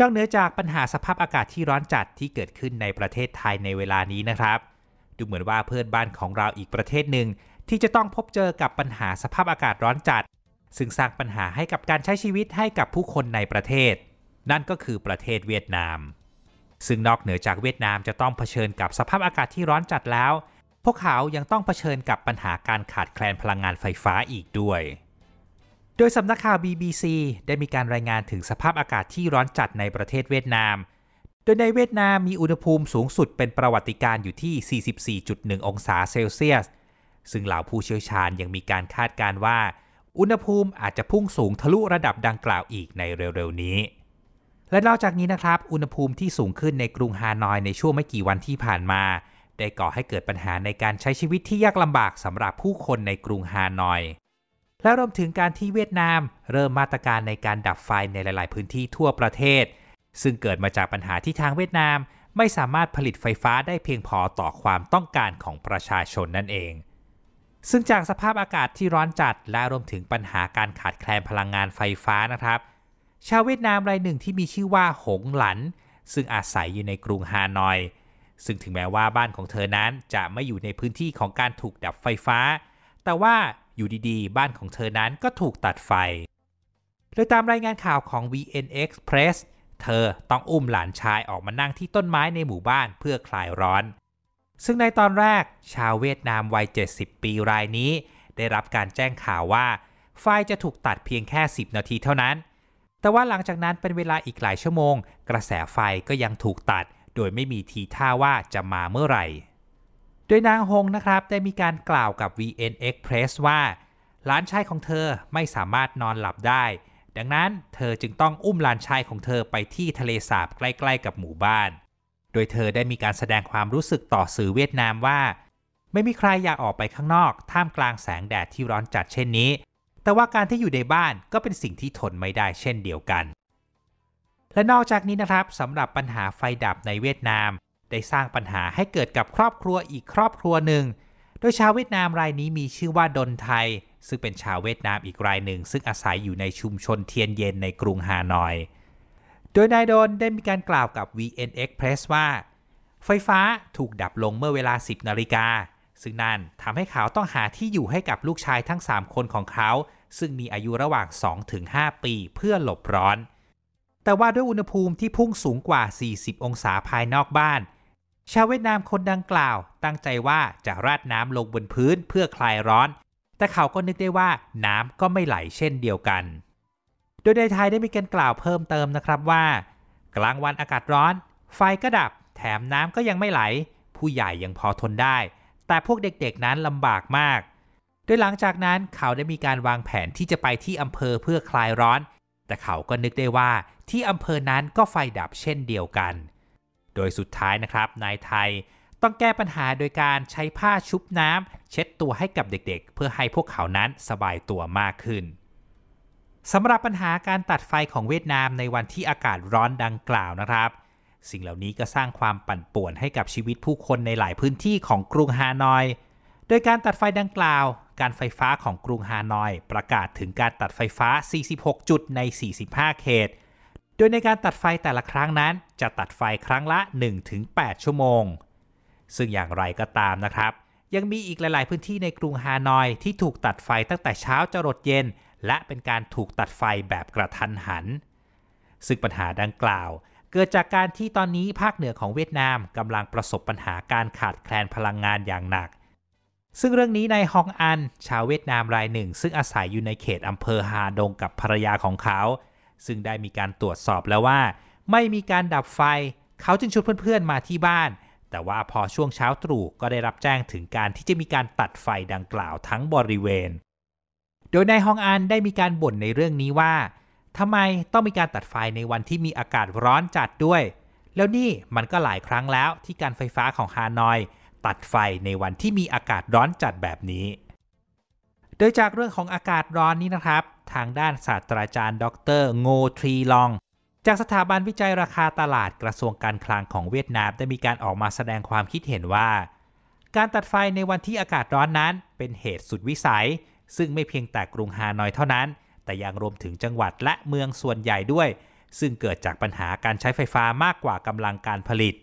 นอกเหนือจากปัญหาสภาพอากาศที่ร้อนจัดที่เกิดขึ้นในประเทศไทยในเวลานี้นะครับ ดูเหมือนว่าเพื่อนบ้านของเราอีกประเทศหนึ่งที่จะต้องพบเจอกับปัญหาสภาพอากาศร้อนจัด ซึ่งสร้างปัญหาให้กับการใช้ชีวิตให้กับผู้คนในประเทศ นั่นก็คือประเทศเวียดนาม ซึ่งนอกเหนือจากเวียดนามจะต้องเผชิญกับสภาพอากาศที่ร้อนจัดแล้ว พวกเขายังต้องเผชิญกับปัญหาการขาดแคลนพลังงานไฟฟ้าอีกด้วยโดยสำนักข่าว BBC ได้มีการรายงานถึงสภาพอากาศที่ร้อนจัดในประเทศเวียดนาม โดยในเวียดนามมีอุณหภูมิสูงสุดเป็นประวัติการอยู่ที่ 44.1 องศาเซลเซียส ซึ่งเหล่าผู้เชี่ยวชาญยังมีการคาดการว่า อุณหภูมิอาจจะพุ่งสูงทะลุระดับดังกล่าวอีกในเร็วๆนี้ และนอกจากนี้นะครับ อุณหภูมิที่สูงขึ้นในกรุงฮานอยในช่วงไม่กี่วันที่ผ่านมา ได้ก่อให้เกิดปัญหาในการใช้ชีวิตที่ยากลำบากสำหรับผู้คนในกรุงฮานอยและรวมถึงการที่เวียดนาม เริ่มมาตรการในการดับไฟในหลาย ๆ พื้นที่ทั่วประเทศ ซึ่งเกิดมาจากปัญหาที่ทางเวียดนามไม่สามารถผลิตไฟฟ้าได้เพียงพอต่อความต้องการของประชาชนนั่นเอง ซึ่งจากสภาพอากาศที่ร้อนจัด และรวมถึงปัญหาการขาดแคลนพลังงานไฟฟ้านะครับ ชาวเวียดนามรายหนึ่งที่มีชื่อว่าหงหลัน ซึ่งอาศัยอยู่ในกรุงฮานอย ซึ่งถึงแม้ว่าบ้านของเธอนั้นจะไม่อยู่ในพื้นที่ของการถูกดับไฟฟ้า แต่ว่าอยู่ดีๆ บ้านของเธอนั้นก็ถูกตัดไฟ โดยตามรายงานข่าวของ VNX e Press เธอต้องอุ้มหลานชายออกมานั่งที่ต้นไม้ในหมู่บ้านเพื่อคลายร้อน ซึ่งในตอนแรก ชาวเวียดนามวัย 70 ปีรายนี้ ได้รับการแจ้งข่าวว่า ไฟจะถูกตัดเพียงแค่ 10 นาทีเท่านั้น แต่ว่าหลังจากนั้นเป็นเวลาอีกหลายชั่วโมง กระแสไฟก็ยังถูกตัด โดยไม่มีทีท่าว่าจะมาเมื่อไหร่โดยนางฮงนะครับได้มีการกล่าวกับ VN Express ว่าหลานชายของเธอไม่สามารถนอนหลับได้ ดังนั้นเธอจึงต้องอุ้มหลานชายของเธอไปที่ทะเลสาบใกล้ ๆ กับหมู่บ้าน โดยเธอได้มีการแสดงความรู้สึกต่อสื่อเวียดนามว่า ไม่มีใครอยากออกไปข้างนอกท่ามกลางแสงแดดที่ร้อนจัดเช่นนี้ แต่ว่าการที่อยู่ในบ้านก็เป็นสิ่งที่ทนไม่ได้เช่นเดียวกัน และนอกจากนี้นะครับสำหรับปัญหาไฟดับในเวียดนามได้สร้างปัญหาให้เกิดกับครอบครัวอีกครอบครัวหนึ่ง โดยชาวเวียดนามรายนี้มีชื่อว่าดนไทย ซึ่งเป็นชาวเวียดนามอีกรายหนึ่ง ซึ่งอาศัยอยู่ในชุมชนเทียนเย็นในกรุงฮานอย โดยนายดนได้มีการกล่าวกับ VNX Press ว่า ไฟฟ้าถูกดับลงเมื่อเวลา 10 นาฬิกา ซึ่งนั่นทำให้เขาต้องหาที่อยู่ให้กับลูกชายทั้ง3คนของเขาซึ่งมีอายุระหว่าง2-5ปีเพื่อหลบร้อน แต่ว่าด้วยอุณหภูมิที่พุ่งสูงกว่า 40 องศาภายนอกบ้านชาวเวียดนามคนดังกล่าว ตั้งใจว่าจะราดน้ำลงบนพื้นเพื่อคลายร้อน แต่เขาก็นึกได้ว่าน้ำก็ไม่ไหลเช่นเดียวกัน โดยในไทยได้มีการกล่าวเพิ่มเติมนะครับว่า กลางวันอากาศร้อน ไฟก็ดับ แถมน้ำก็ยังไม่ไหล ผู้ใหญ่ยังพอทนได้ แต่พวกเด็กๆนั้นลำบากมาก โดยหลังจากนั้นเขาได้มีการวางแผนที่จะไปที่อำเภอเพื่อคลายร้อน แต่เขาก็นึกได้ว่าที่อำเภอนั้นก็ไฟดับเช่นเดียวกันโดยสุดท้ายนะครับนายไทยต้องแก้ปัญหาโดยการใช้ผ้าชุบน้ำเช็ดตัวให้กับเด็กๆเพื่อให้พวกเขานั้นสบายตัวมากขึ้นสำหรับปัญหาการตัดไฟของเวียดนามในวันที่อากาศร้อนดังกล่าวนะครับ สิ่งเหล่านี้ก็สร้างความปั่นป่วนให้กับชีวิตผู้คนในหลายพื้นที่ของกรุงฮานอย โดยการตัดไฟดังกล่าว การไฟฟ้าของกรุงฮานอย ประกาศถึงการตัดไฟฟ้า 46 จุดใน 45 เขตโดยในการตัดไฟแต่ละครั้งนั้น จะตัดไฟครั้งละ 1-8 ชั่วโมง ซึ่งอย่างไรก็ตามนะครับ ยังมีอีกหลาย ๆ พื้นที่ในกรุงฮานอย ที่ถูกตัดไฟตั้งแต่เช้าจรดเย็น และเป็นการถูกตัดไฟแบบกระทันหัน ซึ่งปัญหาดังกล่าว เกิดจากการที่ตอนนี้ภาคเหนือของเวียดนามกำลังประสบปัญหาการขาดแคลนพลังงานอย่างหนัก ซึ่งเรื่องนี้นายฮองอันชาวเวียดนามรายหนึ่ง ซึ่งอาศัยอยู่ในเขตอำเภอฮาดงกับภรรยาของเขาซึ่งได้มีการตรวจสอบแล้วว่า ไม่มีการดับไฟเขาจึงชวนเพื่อน ๆมาที่บ้าน แต่ว่าพอช่วงเช้าตรู่ก็ได้รับแจ้งถึงการที่จะมีการตัดไฟดังกล่าวทั้งบริเวณ โดยนายฮองอันได้มีการบ่นในเรื่องนี้ว่าทำไมต้องมีการตัดไฟในวันที่มีอากาศร้อนจัดด้วย แล้วนี่มันก็หลายครั้งแล้วที่การไฟฟ้าของฮานอย ตัดไฟในวันที่มีอากาศร้อนจัดแบบนี้ โดยจากเรื่องของอากาศร้อนนี้นะครับทางด้านศาสตราจารย์ ดรโงทรีลอง จากสถาบันวิจัยราคาตลาดกระทรวงการคลังของเวียดนามได้มีการออกมาแสดงความคิดเห็นว่า การตัดไฟในวันที่อากาศร้อนนั้น เป็นเหตุสุดวิสัย ซึ่งไม่เพียงแต่กรุงฮานอยเท่านั้น แต่ยังรวมถึงจังหวัดและเมืองส่วนใหญ่ด้วย ซึ่งเกิดจากปัญหาการใช้ไฟฟ้ามากกว่ากำลังการผลิต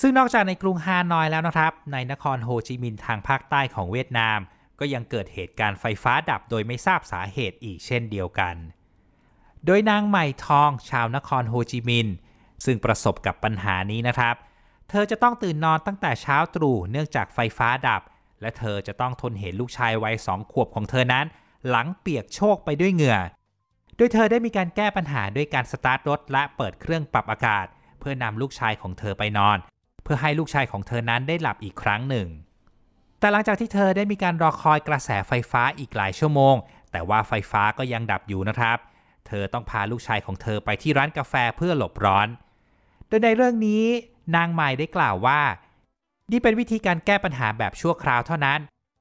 ซึ่งนอกจากในกรุงฮานอยแล้วนะครับ ในนครโฮจิมินห์ทางภาคใต้ของเวียดนามก็ยังเกิดเหตุการณ์ไฟฟ้าดับโดยไม่ทราบสาเหตุอีกเช่นเดียวกัน โดยนางใหม่ทองชาวนครโฮจิมินห์ซึ่งประสบกับปัญหานี้นะครับ เธอจะต้องตื่นนอนตั้งแต่เช้าตรู่เนื่องจากไฟฟ้าดับ และเธอจะต้องทนเห็นลูกชายวัยสองขวบของเธอนั้น หลังเปียกโชกไปด้วยเหงื่อโดยเธอได้มีการแก้ปัญหาด้วยการสตาร์ทรถและเปิดเครื่องปรับอากาศ เพื่อนำลูกชายของเธอไปนอน เพื่อให้ลูกชายของเธอนั้นได้หลับอีกครั้งหนึ่งแต่หลังจากที่เธอได้มีการรอคอยกระแสไฟฟ้าอีกหลายชั่วโมง แต่ว่าไฟฟ้าก็ยังดับอยู่นะครับ เธอต้องพาลูกชายของเธอไปที่ร้านกาแฟเพื่อหลบร้อน โดยในเรื่องนี้นางใหม่ได้กล่าวว่า นี่เป็นวิธีการแก้ปัญหาแบบชั่วคราวเท่านั้น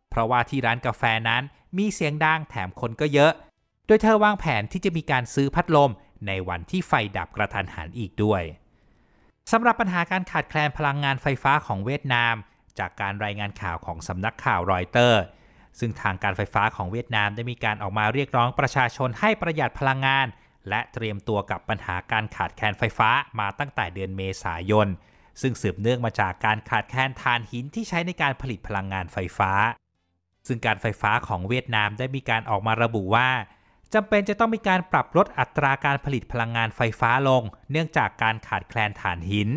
เพราะว่าที่ร้านกาแฟนั้นมีเสียงดังแถมคนก็เยอะ โดยเธอวางแผนที่จะมีการซื้อพัดลม ในวันที่ไฟดับกระทันหันอีกด้วยสำหรับปัญหาการขาดแคลนพลังงานไฟฟ้าของเวียดนามจากการรายงานข่าวของสำนักข่าวรอยเตอร์ ซึ่งทางการไฟฟ้าของเวียดนามได้มีการออกมาเรียกร้องประชาชนให้ประหยัดพลังงาน และเตรียมตัวกับปัญหาการขาดแคลนไฟฟ้ามาตั้งแต่เดือนเมษายน ซึ่งสืบเนื่องมาจากการขาดแคลนถ่านหินที่ใช้ในการผลิตพลังงานไฟฟ้า ซึ่งการไฟฟ้าของเวียดนามได้มีการออกมาระบุว่าจำเป็นจะต้องมีการปรับลดอัตราการผลิตพลังงานไฟฟ้าลง เนื่องจากการขาดแคลนถ่านหิน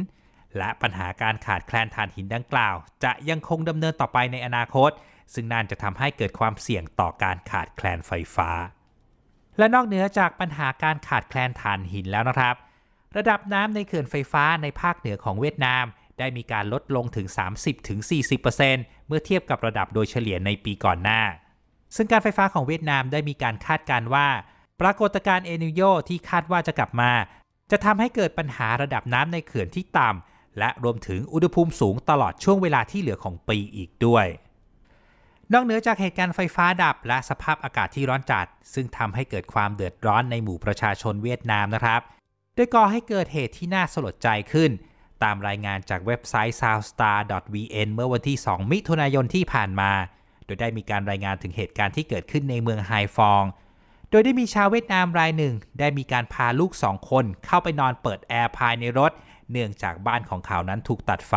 และปัญหาการขาดแคลนถ่านหินดังกล่าว จะยังคงดำเนินต่อไปในอนาคต ซึ่งนั่นจะทำให้เกิดความเสี่ยงต่อการขาดแคลนไฟฟ้า และนอกเหนือจากปัญหาการขาดแคลนถ่านหินแล้วนะครับ ระดับน้ำในเขื่อนไฟฟ้าในภาคเหนือของเวียดนามได้มีการลดลงถึง 30-40%เมื่อเทียบกับระดับโดยเฉลี่ยในปีก่อนหน้า ซึ่งการไฟฟ้าของเวียดนามได้มีการคาดการว่าปรากฏการณ์เอนิโยที่คาดว่าจะกลับมา จะทำให้เกิดปัญหาระดับน้ำในเขื่อนที่ต่ำและรวมถึงอุณหภูมิสูงตลอดช่วงเวลาที่เหลือของปีอีกด้วย นอกเหนือจากเหตุการณ์ไฟฟ้าดับและสภาพอากาศที่ร้อนจัด ซึ่งทำให้เกิดความเดือดร้อนในหมู่ประชาชนเวียดนามนะครับ โดยก่อให้เกิดเหตุที่น่าสลดใจขึ้น ตามรายงานจากเว็บไซต์ s o u t h s t a r v n เมื่อวันที่ 2 มิถุนายนที่ผ่านมา โดยได้มีการรายงานถึงเหตุการณ์ที่เกิดขึ้นในเมืองไฮฟอง โดยได้มีชาวเวียดนามรายหนึ่งได้มีการพาลูกสองคน เข้าไปนอนเปิดแอร์ภายในรถเนื่องจากบ้านของเขานั้นถูกตัดไฟ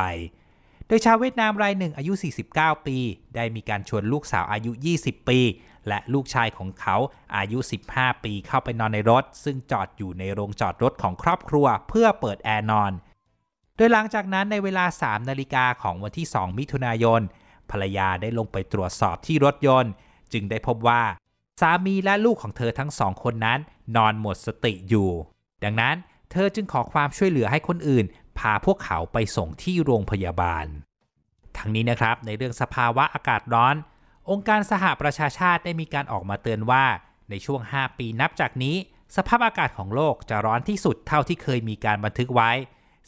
โดยชาวเวียดนามรายหนึ่ง อายุ 49 ปี ได้มีการชวนลูกสาวอายุ 20 ปี และลูกชายของเขาอายุ 15 ปีเข้าไปนอนในรถ ซึ่งจอดอยู่ในโรงจอดรถของครอบครัวเพื่อเปิดแอร์นอน โดยหลังจากนั้นในเวลา 3 นาฬิกาของวันที่ 2 มิถุนายน ภรรยาได้ลงไปตรวจสอบที่รถยนต์ จึงได้พบว่า สามีและลูกของเธอทั้งสองคนนั้น นอนหมดสติอยู่ ดังนั้นเธอจึงขอความช่วยเหลือให้คนอื่นพาพวกเขาไปส่งที่โรงพยาบาล ทั้งนี้นะครับในเรื่องสภาวะอากาศร้อน องค์การสหประชาชาติได้มีการออกมาเตือนว่าในช่วง 5 ปีนับจากนี้ สภาพอากาศของโลกจะร้อนที่สุดเท่าที่เคยมีการบันทึกไว้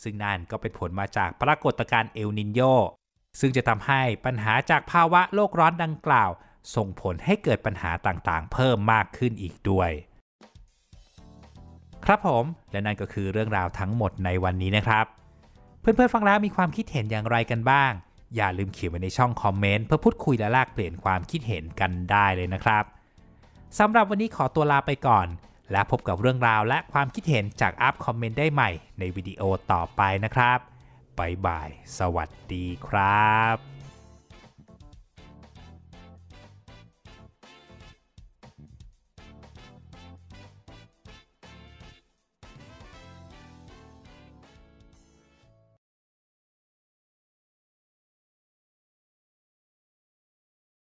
ซึ่งนั่นก็เป็นผลมาจากปรากฏการณ์เอลนินโยซึ่งจะทำให้ปัญหาจากภาวะโลกร้อนดังกล่าว ส่งผลให้เกิดปัญหาต่างๆ เพิ่มมากขึ้นอีกด้วยครับผมและนั่นก็คือเรื่องราวทั้งหมดในวันนี้นะครับ เพื่อนๆฟังแล้วมีความคิดเห็นอย่างไรกันบ้าง อย่าลืมเขียนไว้ในช่องคอมเมนต์เพื่อพูดคุยและแลกเปลี่ยนความคิดเห็นกันได้เลยนะครับสำหรับวันนี้ขอตัวลาไปก่อน และพบกับเรื่องราวและความคิดเห็นจากอัพคอมเมนต์ได้ใหม่ ในวิดีโอต่อไปนะครับบายบาย สวัสดีครับ